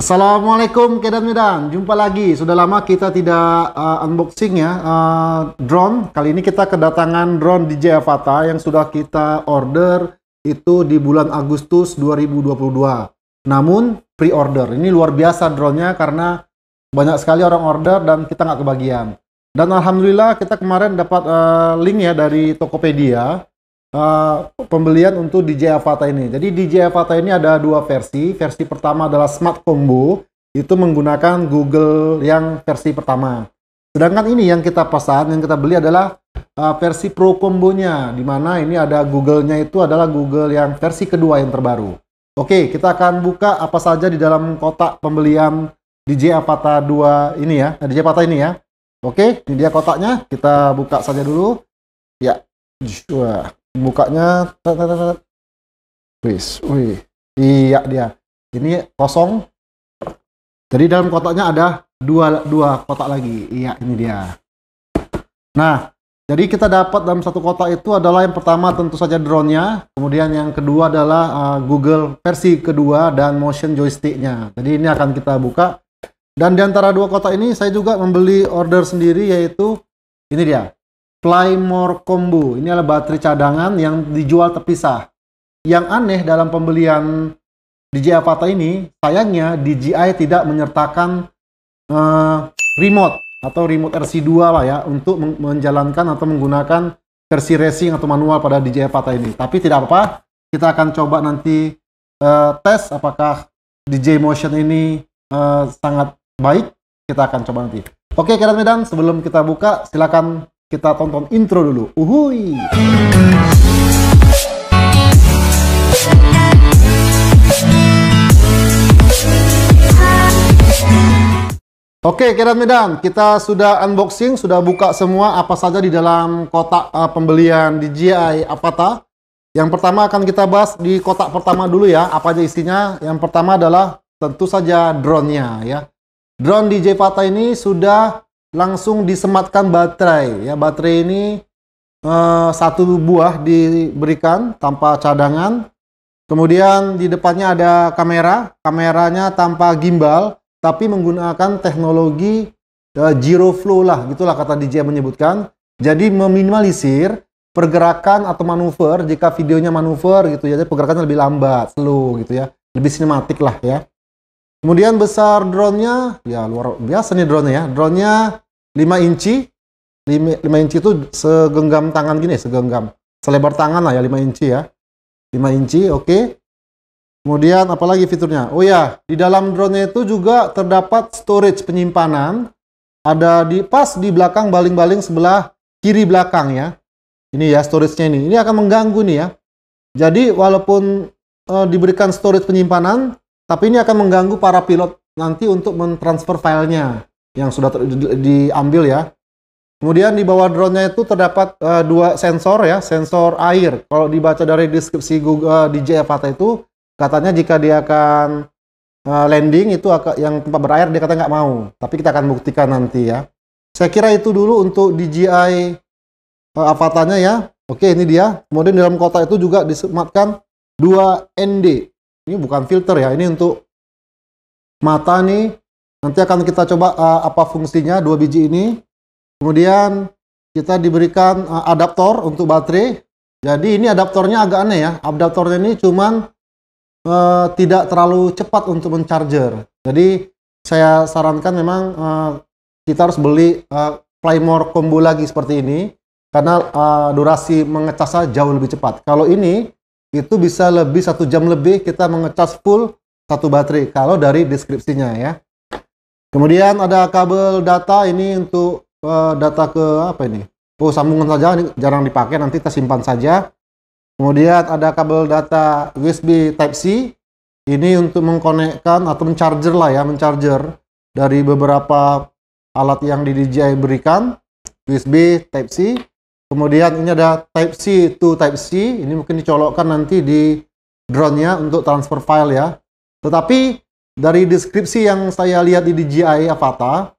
Assalamualaikum Kedan Medan, jumpa lagi. Sudah lama kita tidak uh, unboxing ya uh, drone. Kali ini kita kedatangan drone DJI Avata yang sudah kita order itu di bulan Agustus 2022. Namun pre-order. Ini luar biasa drone-nya karena banyak sekali orang order dan kita nggak kebagian. Dan alhamdulillah kita kemarin dapat uh, link ya dari Tokopedia uh, pembelian untuk DJI Avata ini. Jadi DJI Avata ini ada dua versi. Versi pertama adalah Smart Combo, itu menggunakan Google yang versi pertama. Sedangkan ini yang kita pesan, yang kita beli adalah uh, versi Pro Combo-nya, di mana ini ada Google-nya itu adalah Google yang versi kedua yang terbaru. Oke, kita akan buka apa saja di dalam kotak pembelian DJI Avata 2 ini ya, eh, DJ Avata ini ya. Oke, ini dia kotaknya, kita buka saja dulu. Ya, Wah bukanya wis wih iya dia ini kosong jadi dalam kotaknya ada dua dua kotak lagi iya ini dia nah jadi kita dapat dalam satu kotak itu adalah yang pertama tentu saja drone-nya, kemudian yang kedua adalah uh, Google versi kedua dan motion joystick-nya. Jadi ini akan kita buka. Dan di antara dua kotak ini saya juga membeli order sendiri yaitu ini dia. Flymore Combo. Ini adalah baterai cadangan yang dijual terpisah. Yang aneh dalam pembelian DJI Avata ini, sayangnya DJI tidak menyertakan uh, remote atau remote RC2 lah ya untuk menjalankan atau menggunakan versi racing atau manual pada DJI Avata ini. Tapi tidak apa-apa, kita akan coba nanti uh, tes apakah DJ Motion ini uh, sangat baik. Kita akan coba nanti. Oke, Kerat Medan, sebelum kita buka, silakan kita tonton intro dulu. Uhui. Oke, Kedat Medan, kita sudah unboxing, sudah buka semua apa saja di dalam kotak uh, pembelian DJI Apata? Yang pertama akan kita bahas di kotak pertama dulu ya, apa aja isinya. Yang pertama adalah tentu saja drone-nya ya. Drone DJI Apata ini sudah langsung disematkan baterai ya baterai ini eh, satu buah diberikan tanpa cadangan kemudian di depannya ada kamera kameranya tanpa gimbal tapi menggunakan teknologi eh, zero flow lah gitulah kata DJI menyebutkan jadi meminimalisir pergerakan atau manuver jika videonya manuver gitu ya jadi pergerakannya lebih lambat slow gitu ya lebih sinematik lah ya Kemudian besar drone-nya, ya luar biasa nih drone-nya ya. Drone-nya 5 inci. 5, 5 inci itu segenggam tangan gini, segenggam. Selebar tangan lah ya 5 inci ya. 5 inci, oke. Okay. Kemudian apalagi fiturnya? Oh ya, di dalam drone nya itu juga terdapat storage penyimpanan. Ada di pas di belakang baling-baling sebelah kiri belakang ya. Ini ya storage-nya ini. Ini akan mengganggu nih ya. Jadi walaupun e, diberikan storage penyimpanan, tapi ini akan mengganggu para pilot nanti untuk mentransfer filenya yang sudah diambil ya. Kemudian di bawah drone-nya itu terdapat uh, dua sensor ya, sensor air. Kalau dibaca dari deskripsi Google uh, eh, DJI Avata itu katanya jika dia akan uh, landing itu akan, yang tempat berair dia kata nggak mau. Tapi kita akan buktikan nanti ya. Saya kira itu dulu untuk DJI uh, Avata-nya ya. Oke, ini dia. Kemudian dalam kotak itu juga disematkan dua ND ini bukan filter ya, ini untuk mata nih. Nanti akan kita coba uh, apa fungsinya dua biji ini. Kemudian kita diberikan uh, adaptor untuk baterai. Jadi ini adaptornya agak aneh ya. Adaptornya ini cuman uh, tidak terlalu cepat untuk mencharger. Jadi saya sarankan memang uh, kita harus beli uh, Flymore combo lagi seperti ini karena uh, durasi mengecasnya jauh lebih cepat. Kalau ini itu bisa lebih satu jam lebih kita mengecas full satu baterai kalau dari deskripsinya ya kemudian ada kabel data ini untuk uh, data ke apa ini oh sambungan saja jarang dipakai nanti kita simpan saja kemudian ada kabel data USB Type C ini untuk mengkonekkan atau mencharger lah ya mencharger dari beberapa alat yang di DJI berikan USB Type C Kemudian ini ada Type C to Type C, ini mungkin dicolokkan nanti di drone-nya untuk transfer file ya. Tetapi dari deskripsi yang saya lihat di DJI Avata,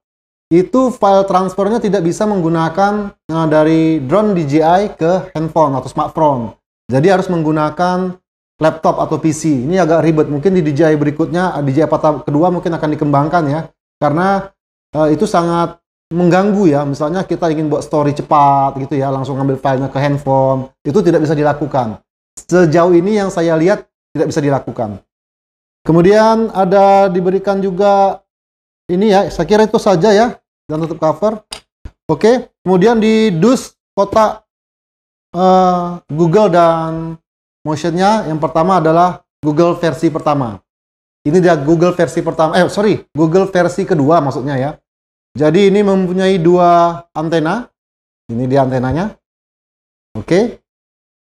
itu file transfernya tidak bisa menggunakan nah, dari drone DJI ke handphone atau smartphone. Jadi harus menggunakan laptop atau PC. Ini agak ribet. Mungkin di DJI berikutnya, eh, DJI Avata kedua mungkin akan dikembangkan ya. Karena uh, itu sangat mengganggu ya. Misalnya kita ingin buat story cepat gitu ya, langsung ngambil filenya ke handphone, itu tidak bisa dilakukan. Sejauh ini yang saya lihat tidak bisa dilakukan. Kemudian ada diberikan juga ini ya, saya kira itu saja ya dan tutup cover. Oke, kemudian di dus kotak uh, Google dan motionnya yang pertama adalah Google versi pertama. Ini dia Google versi pertama, eh sorry, Google versi kedua maksudnya ya. Jadi ini mempunyai dua antena. Ini dia antenanya. Oke.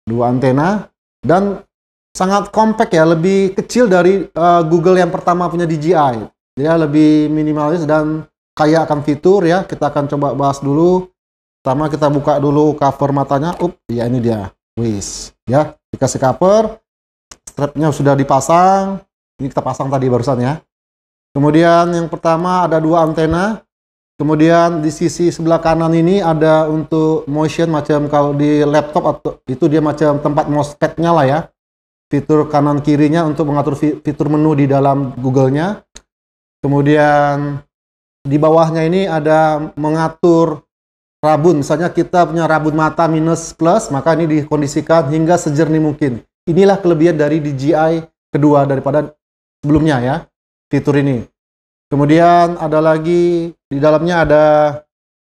Dua antena dan sangat compact ya, lebih kecil dari uh, Google yang pertama punya DJI. Dia lebih minimalis dan kaya akan fitur ya. Kita akan coba bahas dulu. Pertama kita buka dulu cover matanya. Up, ya ini dia. Wis, ya. Dikasih cover. Strapnya sudah dipasang. Ini kita pasang tadi barusan ya. Kemudian yang pertama ada dua antena. Kemudian di sisi sebelah kanan ini ada untuk motion macam kalau di laptop atau itu dia macam tempat mousepadnya lah ya. Fitur kanan kirinya untuk mengatur fitur menu di dalam Google-nya. Kemudian di bawahnya ini ada mengatur rabun. Misalnya kita punya rabun mata minus plus, maka ini dikondisikan hingga sejernih mungkin. Inilah kelebihan dari DJI kedua daripada sebelumnya ya, fitur ini. Kemudian ada lagi di dalamnya ada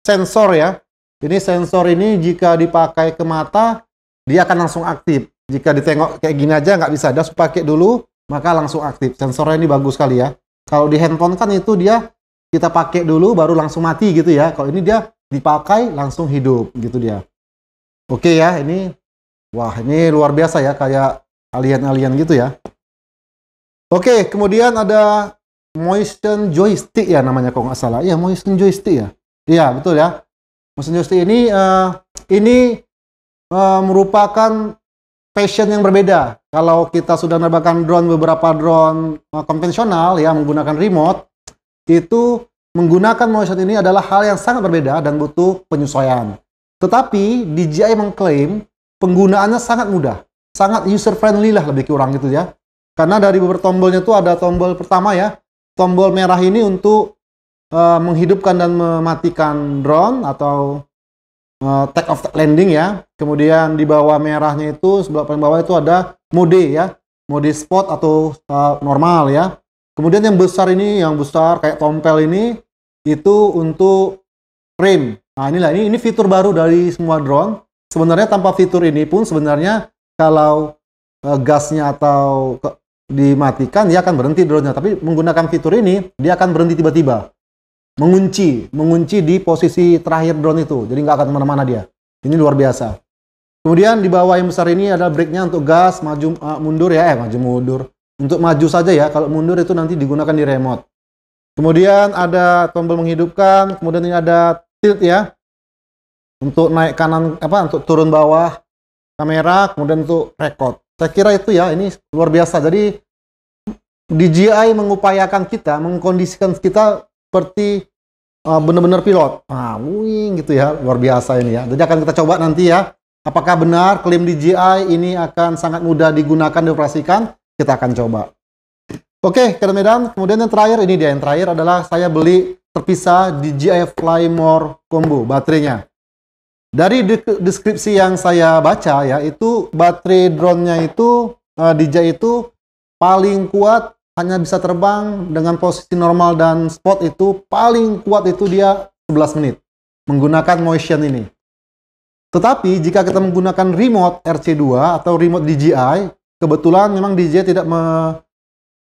sensor ya. Ini sensor ini jika dipakai ke mata dia akan langsung aktif. Jika ditengok kayak gini aja nggak bisa, ada pakai dulu maka langsung aktif. Sensornya ini bagus sekali ya. Kalau di handphone kan itu dia kita pakai dulu baru langsung mati gitu ya. Kalau ini dia dipakai langsung hidup gitu dia. Oke ya, ini wah ini luar biasa ya kayak alien-alien gitu ya. Oke, kemudian ada Moisten joystick ya namanya kalau nggak salah. ya Moisten joystick ya. Iya, betul ya. Moisten joystick ini uh, ini uh, merupakan passion yang berbeda. Kalau kita sudah menerbangkan drone beberapa drone uh, konvensional ya menggunakan remote itu menggunakan Moisten ini adalah hal yang sangat berbeda dan butuh penyesuaian. Tetapi DJI mengklaim penggunaannya sangat mudah, sangat user friendly lah lebih kurang gitu ya. Karena dari beberapa tombolnya itu ada tombol pertama ya, tombol merah ini untuk uh, menghidupkan dan mematikan drone atau uh, eh, take off landing ya. Kemudian di bawah merahnya itu sebelah paling bawah itu ada mode ya, mode spot atau uh, normal ya. Kemudian yang besar ini, yang besar kayak tompel ini itu untuk frame. Nah inilah ini ini fitur baru dari semua drone. Sebenarnya tanpa fitur ini pun sebenarnya kalau gasnya atau dimatikan dia akan berhenti drone-nya. Tapi menggunakan fitur ini dia akan berhenti tiba-tiba. Mengunci, mengunci di posisi terakhir drone itu. Jadi nggak akan kemana-mana dia. Ini luar biasa. Kemudian di bawah yang besar ini adalah nya untuk gas, maju uh, mundur ya, eh maju mundur. Untuk maju saja ya, kalau mundur itu nanti digunakan di remote. Kemudian ada tombol menghidupkan, kemudian ini ada tilt ya. Untuk naik kanan apa untuk turun bawah kamera, kemudian untuk record. Saya kira itu ya, ini luar biasa. Jadi DJI mengupayakan kita, mengkondisikan kita seperti uh, benar-benar pilot. Nah, wing gitu ya, luar biasa ini ya. Jadi akan kita coba nanti ya, apakah benar klaim DJI ini akan sangat mudah digunakan, dioperasikan, kita akan coba. Oke, okay, Medan. Kemudian yang terakhir, ini dia yang terakhir adalah saya beli terpisah DJI Fly More Combo baterainya. Dari deskripsi yang saya baca ya, itu baterai drone-nya itu uh, eh, DJI itu paling kuat hanya bisa terbang dengan posisi normal dan spot itu paling kuat itu dia 11 menit menggunakan motion ini. Tetapi jika kita menggunakan remote RC2 atau remote DJI, kebetulan memang DJI tidak me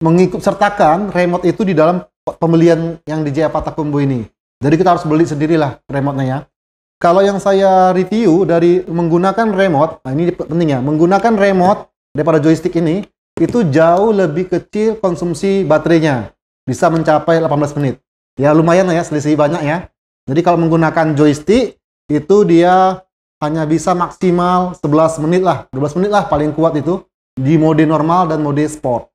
mengikut sertakan remote itu di dalam pembelian yang DJI Patakumbu ini. Jadi kita harus beli sendirilah remote-nya ya. Kalau yang saya review dari menggunakan remote, nah ini penting ya, menggunakan remote daripada joystick ini itu jauh lebih kecil konsumsi baterainya. Bisa mencapai 18 menit. Ya lumayan lah ya selisih banyak ya. Jadi kalau menggunakan joystick itu dia hanya bisa maksimal 11 menit lah, 12 menit lah paling kuat itu di mode normal dan mode sport.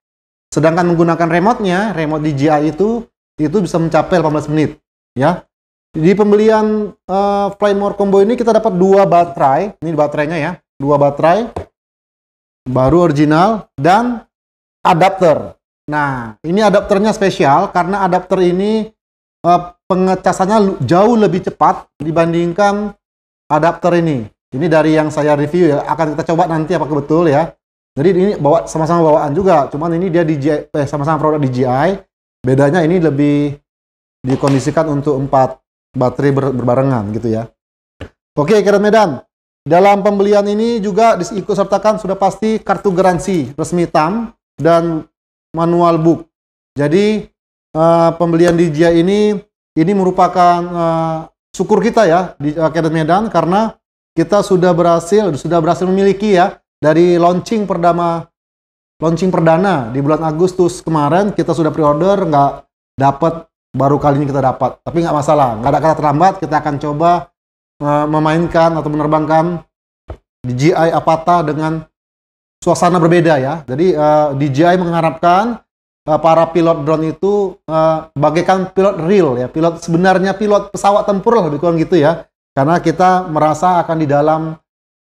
Sedangkan menggunakan remote-nya, remote DJI itu itu bisa mencapai 18 menit ya. Di pembelian uh, Flymore Combo ini kita dapat dua baterai, ini baterainya ya, dua baterai, baru original dan adapter. Nah, ini adapternya spesial karena adapter ini uh, pengecasannya jauh lebih cepat dibandingkan adapter ini. Ini dari yang saya review ya, akan kita coba nanti apakah betul ya. Jadi ini bawa sama-sama bawaan juga, cuman ini dia DJI eh, sama-sama produk DJI. Bedanya ini lebih dikondisikan untuk 4 baterai ber berbarengan gitu ya. Oke, Keren Medan. Dalam pembelian ini juga diikut sertakan sudah pasti kartu garansi resmi TAM dan manual book. Jadi uh, pembelian DJI ini ini merupakan uh, syukur kita ya di eh, Keren Medan karena kita sudah berhasil sudah berhasil memiliki ya dari launching perdana launching perdana di bulan Agustus kemarin kita sudah pre-order nggak dapat baru kali ini kita dapat. Tapi nggak masalah, nggak ada kata terlambat. Kita akan coba uh, memainkan atau menerbangkan DJI Apata dengan suasana berbeda ya. Jadi uh, eh, DJI mengharapkan uh, para pilot drone itu uh, bagaikan pilot real ya, pilot sebenarnya pilot pesawat tempur lah lebih kurang gitu ya. Karena kita merasa akan di dalam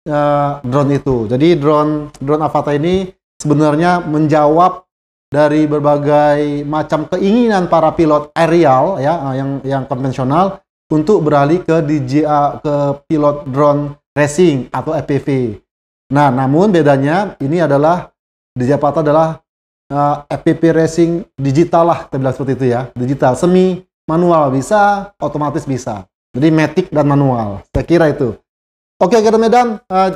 uh, drone itu. Jadi drone drone Avata ini sebenarnya menjawab dari berbagai macam keinginan para pilot aerial ya eh, yang yang konvensional untuk beralih ke DJI ke pilot drone racing atau FPV. Nah, namun bedanya ini adalah di Jakarta adalah uh, eh, FPV racing digital lah, kita bilang seperti itu ya, digital semi manual bisa, otomatis bisa. Jadi matic dan manual. Saya kira itu. Oke, Gerda Medan, uh,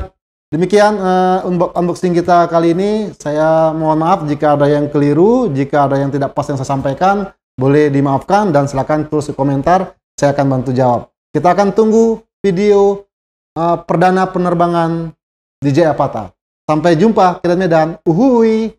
Demikian uh, unboxing kita kali ini. Saya mohon maaf jika ada yang keliru, jika ada yang tidak pas yang saya sampaikan, boleh dimaafkan dan silakan tulis di komentar. Saya akan bantu jawab. Kita akan tunggu video uh, perdana penerbangan DJI Apata. Sampai jumpa, kita Medan. Uhui.